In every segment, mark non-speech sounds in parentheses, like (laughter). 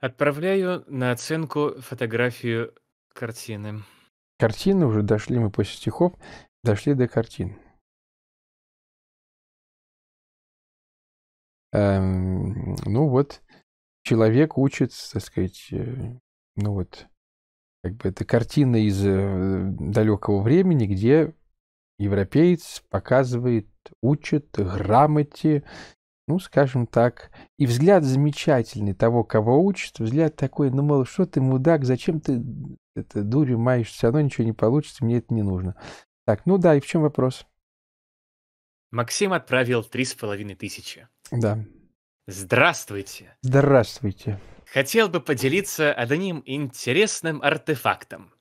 Отправляю на оценку фотографию картины. Картины уже дошли мы после стихов, дошли до картин. Эм, ну вот, человек учит, так сказать, э, ну вот, как бы это картина из э, далекого времени, где европеец показывает, учит грамоте, ну, скажем так, и взгляд замечательный того, кого учат, взгляд такой, ну, мол, что ты, мудак, зачем ты это, дурью маешь, все равно ничего не получится, мне это не нужно. Так, ну да, и в чем вопрос? Максим отправил три с половиной тысячи. Да. Здравствуйте. Здравствуйте. Хотел бы поделиться одним интересным артефактом.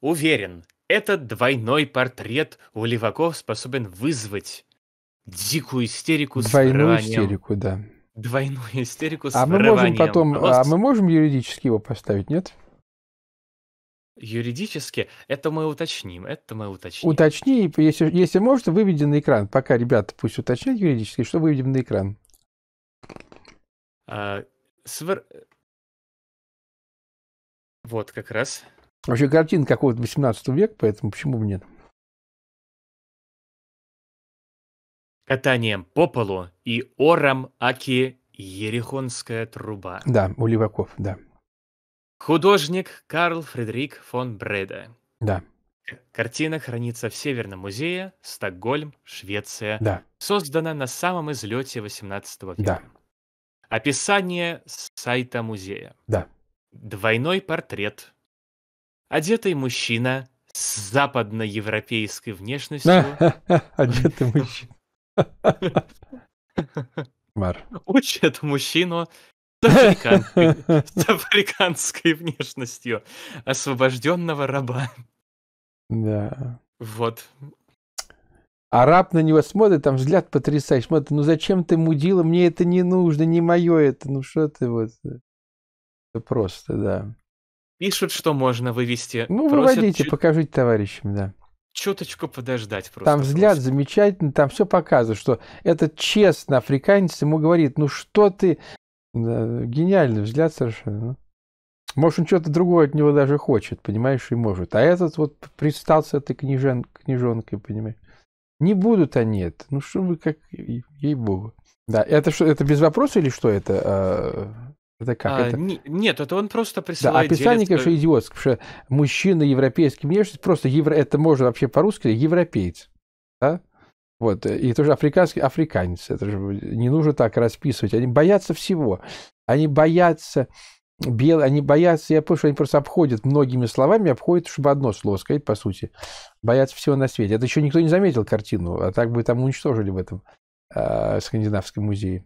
Уверен, этот двойной портрет у Леваков способен вызвать дикую истерику Двойную с Двойную истерику, да. Двойную истерику с а мы можем потом, Просто... А мы можем юридически его поставить, нет? Юридически? Это мы уточним, это мы уточним. Уточни, если, если можете, выведи на экран. Пока ребята пусть уточняют юридически, что выведем на экран. А, свер... Вот как раз. Вообще картин какого-то 18 века, поэтому почему бы нет? катанием по полу и ором Аки Ерехонская труба. Да, у леваков, да. Художник Карл Фредерик фон Бреда. Да. Картина хранится в Северном музее, Стокгольм, Швеция. Да. Создана на самом излете 18 века. Да. Описание сайта музея. Да. Двойной портрет. Одетый мужчина с западноевропейской внешностью. (laughs) Одетый мужчина. Мэр. Учит мужчину (laughs) с африканской, внешностью, освобожденного раба. Да. Вот. Араб на него смотрит, там взгляд потрясающий. Смотрит, ну зачем ты мудила? Мне это не нужно, не мое это. Ну что ты вот... Это просто, да. Пишут, что можно вывести. Ну, Просят выводите, чуть... покажите товарищам, да чуточку подождать просто. Там взгляд просто. замечательный, там все показывает, что этот честный африканец ему говорит, ну что ты... гениальный взгляд совершенно. Ну. Может, он что-то другое от него даже хочет, понимаешь, и может. А этот вот предстал с этой книжен... книжонкой, понимаешь. Не будут они это. Ну что вы как... Ей-богу. Да, это что, это без вопроса или что это? А, это как? А, это... Не, нет, это он просто присылает... Да, описание, делится... конечно, идиотское, потому что мужчина европейский внешность, просто евро... это можно вообще по-русски, европеец. Да? Вот, э, и тоже африканский, африканец, это же не нужно так расписывать, они боятся всего, они боятся белые, они боятся, я понял, что они просто обходят многими словами, обходят, чтобы одно слово сказать, по сути, боятся всего на свете. Это еще никто не заметил картину, а так бы там уничтожили в этом э, скандинавском музее.